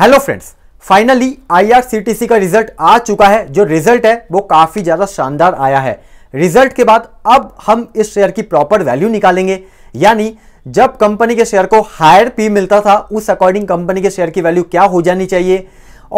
hello friends finally IRCTC का result आ चुका है जो रिजल्ट है वो काफ़ी ज़्यादा शानदार आया है रिजल्ट के बाद अब हम इस शेयर की प्रॉपर वैल्यू निकालेंगे यानी जब कंपनी के शेयर को हायर पी मिलता था उस अकॉर्डिंग कंपनी के शेयर की वैल्यू क्या हो जानी चाहिए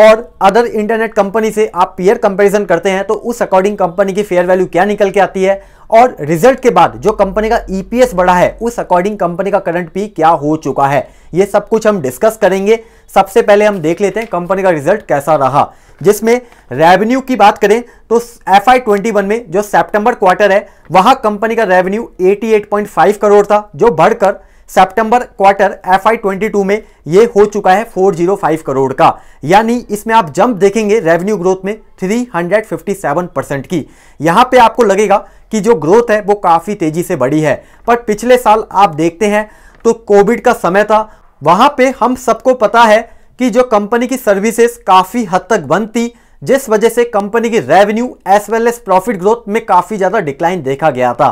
और अदर इंटरनेट कंपनी से आप पीयर कंपैरिजन करते हैं तो उस अकॉर्डिंग कंपनी की फेयर वैल्यू क्या निकल के आती है और रिजल्ट के बाद जो कंपनी का ईपीएस e बढ़ा है उस अकॉर्डिंग कंपनी का करंट पी क्या हो चुका है ये सब कुछ हम डिस्कस करेंगे सबसे पहले हम देख लेते हैं कंपनी का रिजल्ट कैसा रहा जिसमें रेवेन्यू की बात करें तो एफ आई में जो सेप्टेम्बर क्वार्टर है वहाँ कंपनी का रेवेन्यू फाइव करोड़ था जो बढ़कर सितंबर क्वार्टर ट्वेंटी टू में ये हो चुका है 405 करोड़ का यानी इसमें आप जंप देखेंगे रेवेन्यू ग्रोथ में 357 परसेंट की यहाँ पे आपको लगेगा कि जो ग्रोथ है वो काफ़ी तेज़ी से बढ़ी है पर पिछले साल आप देखते हैं तो कोविड का समय था वहाँ पे हम सबको पता है कि जो कंपनी की सर्विसेज काफ़ी हद तक बंद थी जिस वजह से कंपनी की revenue as well as profit growth में काफ़ी ज़्यादा डिक्लाइन देखा गया था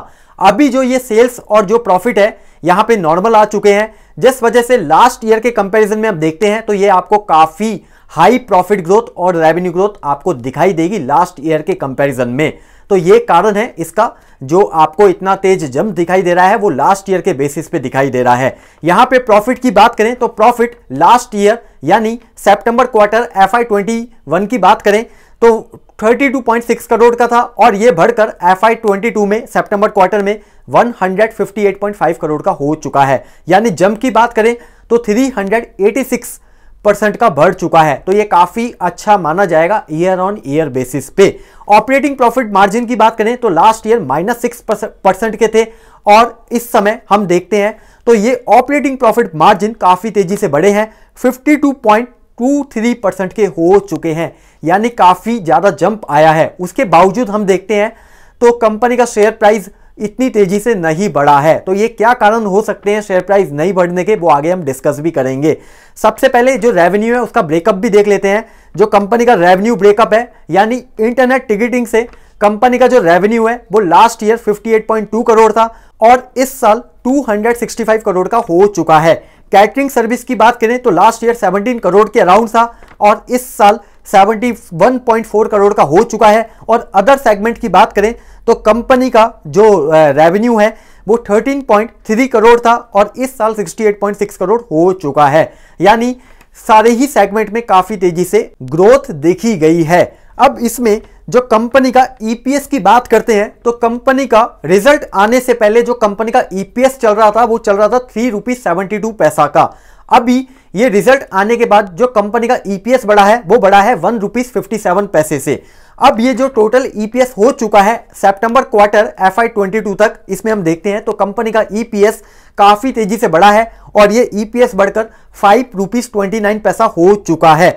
अभी जो ये सेल्स और जो प्रॉफिट है यहां पे नॉर्मल आ चुके हैं जिस वजह से लास्ट ईयर के कंपैरिजन में आप देखते हैं तो ये आपको काफ़ी हाई प्रॉफिट ग्रोथ और रेवेन्यू ग्रोथ आपको दिखाई देगी लास्ट ईयर के कंपैरिजन में तो ये कारण है इसका जो आपको इतना तेज जम दिखाई दे रहा है वो लास्ट ईयर के बेसिस पे दिखाई दे रहा है यहां पे प्रॉफिट की बात करें तो प्रॉफिट लास्ट ईयर यानी सितंबर quarter F I twenty one की बात करें तो 32.6 करोड़ का था और ये बढ़कर एफ आई में सितंबर क्वार्टर में 158.5 करोड़ का हो चुका है यानी जंप की बात करें तो 386 परसेंट का बढ़ चुका है तो ये काफ़ी अच्छा माना जाएगा ईयर ऑन ईयर बेसिस पे ऑपरेटिंग प्रॉफिट मार्जिन की बात करें तो last year minus six percent के थे और इस समय हम देखते हैं तो ये ऑपरेटिंग प्रॉफिट मार्जिन काफ़ी तेज़ी से बढ़े हैं टू थ्री परसेंट के हो चुके हैं यानी काफ़ी ज़्यादा जंप आया है उसके बावजूद हम देखते हैं तो कंपनी का शेयर प्राइस इतनी तेजी से नहीं बढ़ा है तो ये क्या कारण हो सकते हैं शेयर प्राइस नहीं बढ़ने के वो आगे हम डिस्कस भी करेंगे सबसे पहले जो रेवेन्यू है उसका ब्रेकअप भी देख लेते हैं जो कंपनी का रेवेन्यू ब्रेकअप है यानी इंटरनेट टिकटिंग से कंपनी का जो रेवेन्यू है वो लास्ट ईयर 58.2 करोड़ था और इस साल 265 करोड़ का हो चुका है कैटरिंग सर्विस की बात करें तो लास्ट ईयर 17 करोड़ के अराउंड था और इस साल 71.4 करोड़ का हो चुका है और अदर सेगमेंट की बात करें तो कंपनी का जो रेवेन्यू है वो 13.3 करोड़ था और इस साल 68.6 करोड़ हो चुका है यानी सारे ही सेगमेंट में काफ़ी तेज़ी से ग्रोथ देखी गई है अब इसमें जो कंपनी का ईपीएस e की बात करते हैं तो कंपनी का रिजल्ट आने से पहले जो कंपनी का ईपीएस e चल रहा था वो चल रहा था थ्री रुपीज सेवेंटी टू पैसा का अभी ये रिजल्ट आने के बाद जो कंपनी का ईपीएस e बढ़ा है वो बढ़ा है वन रुपीज फिफ्टी सेवन पैसे से अब ये जो टोटल ईपीएस हो चुका है सितंबर quarter F I twenty two तक इसमें हम देखते हैं तो कंपनी का ईपीएस काफ़ी तेजी से बढ़ा है और ये ईपीएस बढ़कर फाइव रुपीज़ ट्वेंटी नाइन पैसा हो चुका है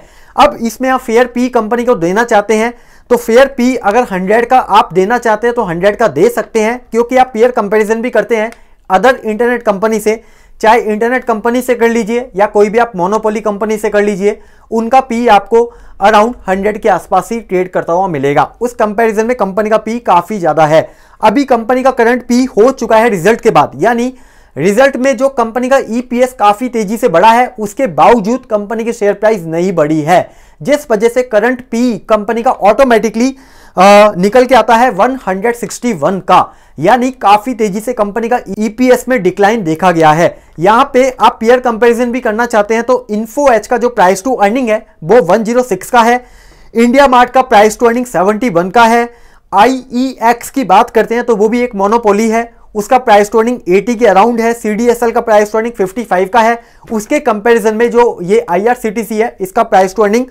अब इसमें आप फेयर पी कंपनी को देना चाहते हैं तो फेयर पी अगर 100 का आप देना चाहते हैं तो 100 का दे सकते हैं क्योंकि आप पेयर कंपैरिजन भी करते हैं अदर इंटरनेट कंपनी से चाहे इंटरनेट कंपनी से कर लीजिए या कोई भी आप मोनोपोली कंपनी से कर लीजिए उनका पी आपको अराउंड हंड्रेड के आसपास ही ट्रेड करता हुआ मिलेगा उस कंपैरिजन में कंपनी का पी काफ़ी ज़्यादा है अभी कंपनी का करंट पी हो चुका है रिजल्ट के बाद यानी रिजल्ट में जो कंपनी का ईपीएस e काफी तेजी से बढ़ा है उसके बावजूद कंपनी की शेयर प्राइस नहीं बढ़ी है जिस वजह से करंट पी कंपनी का ऑटोमेटिकली निकल के आता है 161 का यानी काफी तेजी से कंपनी का ईपीएस e में डिक्लाइन देखा गया है यहां पे आप पीयर कंपैरिजन भी करना चाहते हैं तो इन्फो एच का जो प्राइस टू अर्निंग है वो 106 का है इंडिया मार्ट का प्राइस टू अर्निंग 71 का है आईईएक्स e की बात करते हैं तो वो भी एक मोनोपोली है उसका प्राइस टोनिंग 80 के अराउंड है सी का प्राइस टोनिंग 55 का है उसके कंपैरिजन में जो ये आई है इसका प्राइस टोनिंग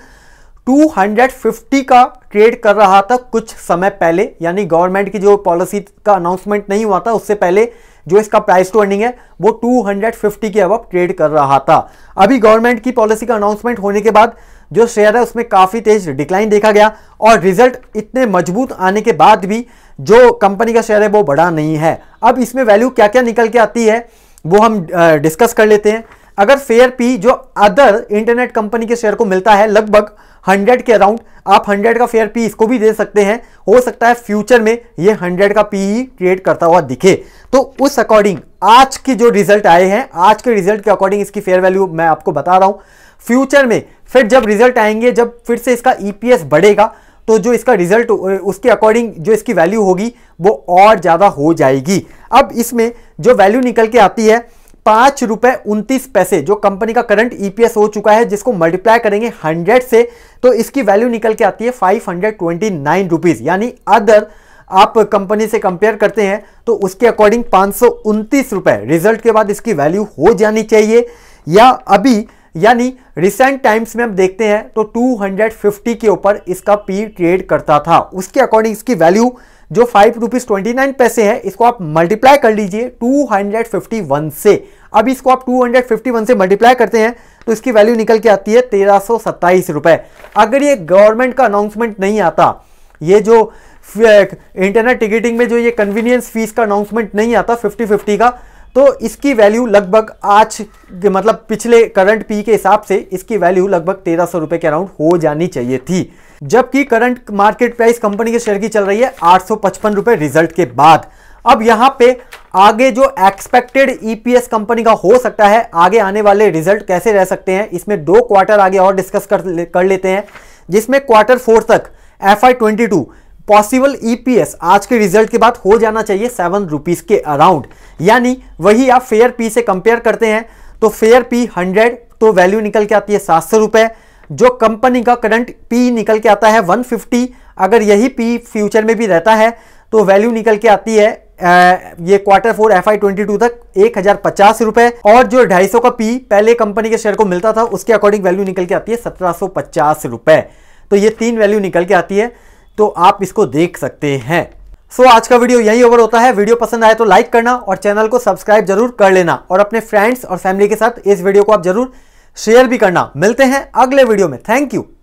250 का ट्रेड कर रहा था कुछ समय पहले यानी गवर्नमेंट की जो पॉलिसी का अनाउंसमेंट नहीं हुआ था उससे पहले जो इसका प्राइस टू है वो 250 के अब ट्रेड कर रहा था अभी गवर्नमेंट की पॉलिसी का अनाउंसमेंट होने के बाद जो शेयर है उसमें काफ़ी तेज डिक्लाइन देखा गया और रिजल्ट इतने मजबूत आने के बाद भी जो कंपनी का शेयर है वो बढ़ा नहीं है अब इसमें वैल्यू क्या क्या निकल के आती है वो हम डिस्कस कर लेते हैं अगर फेयर पी जो अदर इंटरनेट कंपनी के शेयर को मिलता है लगभग 100 के अराउंड आप 100 का फेयर पी इसको भी दे सकते हैं हो सकता है फ्यूचर में ये 100 का पी ही क्रिएट करता हुआ दिखे तो उस अकॉर्डिंग आज के जो रिजल्ट आए हैं आज के रिजल्ट के अकॉर्डिंग इसकी फेयर वैल्यू मैं आपको बता रहा हूँ फ्यूचर में फिर जब रिजल्ट आएंगे जब फिर से इसका ईपीएस e बढ़ेगा तो जो इसका रिजल्ट उसके अकॉर्डिंग जो इसकी वैल्यू होगी वो और ज़्यादा हो जाएगी अब इसमें जो वैल्यू निकल के आती है पाँच रुपये उनतीस पैसे जो कंपनी का करंट ईपीएस e हो चुका है जिसको मल्टीप्लाई करेंगे हंड्रेड से तो इसकी वैल्यू निकल के आती है five hundred twenty nine rupees यानी अदर आप कंपनी से कंपेयर करते हैं तो उसके अकॉर्डिंग पाँच सौ उनतीस रुपये रिजल्ट के बाद इसकी वैल्यू हो जानी चाहिए या अभी यानी रिसेंट टाइम्स में हम देखते हैं तो 250 के ऊपर इसका पी ट्रेड करता था उसके अकॉर्डिंग इसकी वैल्यू जो फाइव रुपीज ट्वेंटी नाइन पैसे है इसको आप मल्टीप्लाई कर लीजिए टू हंड्रेड फिफ्टी वन से अब इसको आप टू हंड्रेड फिफ्टी वन से मल्टीप्लाई करते हैं तो इसकी वैल्यू निकल के आती है तेरह सौ सत्ताईस रुपए अगर ये गवर्नमेंट का अनाउंसमेंट नहीं आता ये जो इंटरनेट टिकटिंग में जो ये कन्वीनियंस फीस का अनाउंसमेंट नहीं आता फिफ्टी फिफ्टी का तो इसकी वैल्यू लगभग आज मतलब पिछले करंट पी के हिसाब से इसकी वैल्यू लगभग तेरह सौ रुपए के अराउंड हो जानी चाहिए थी जबकि करंट मार्केट प्राइस कंपनी के शेयर की चल रही है आठ सौ पचपन रुपए रिजल्ट के बाद अब यहां पे आगे जो एक्सपेक्टेड ईपीएस कंपनी का हो सकता है आगे आने वाले रिजल्ट कैसे रह सकते हैं इसमें दो क्वार्टर आगे और डिस्कस कर कर लेते हैं जिसमें क्वार्टर फोर तक F I twenty two possible EPS e आज के रिजल्ट के बाद हो जाना चाहिए सेवन रुपीज़ के अराउंड यानी वही आप फेयर पी से कंपेयर करते हैं तो फेयर पी हंड्रेड तो वैल्यू निकल के आती है सात सौ रुपए जो कंपनी का करंट पी निकल के आता है वन फिफ्टी अगर यही पी फ्यूचर में भी रहता है तो वैल्यू निकल के आती है ये quarter four F I twenty two तक एक हजार पचास रुपए और जो ढाई सौ का पी पहले कंपनी के शेयर को मिलता था उसके अकॉर्डिंग वैल्यू निकल के आती है सत्रह सौ पचास रुपए तो ये तीन वैल्यू निकल के आती है तो आप इसको देख सकते हैं सो so, आज का वीडियो यही ओवर होता है वीडियो पसंद आए तो लाइक करना और चैनल को सब्सक्राइब जरूर कर लेना और अपने फ्रेंड्स और फैमिली के साथ इस वीडियो को आप जरूर शेयर भी करना मिलते हैं अगले वीडियो में थैंक यू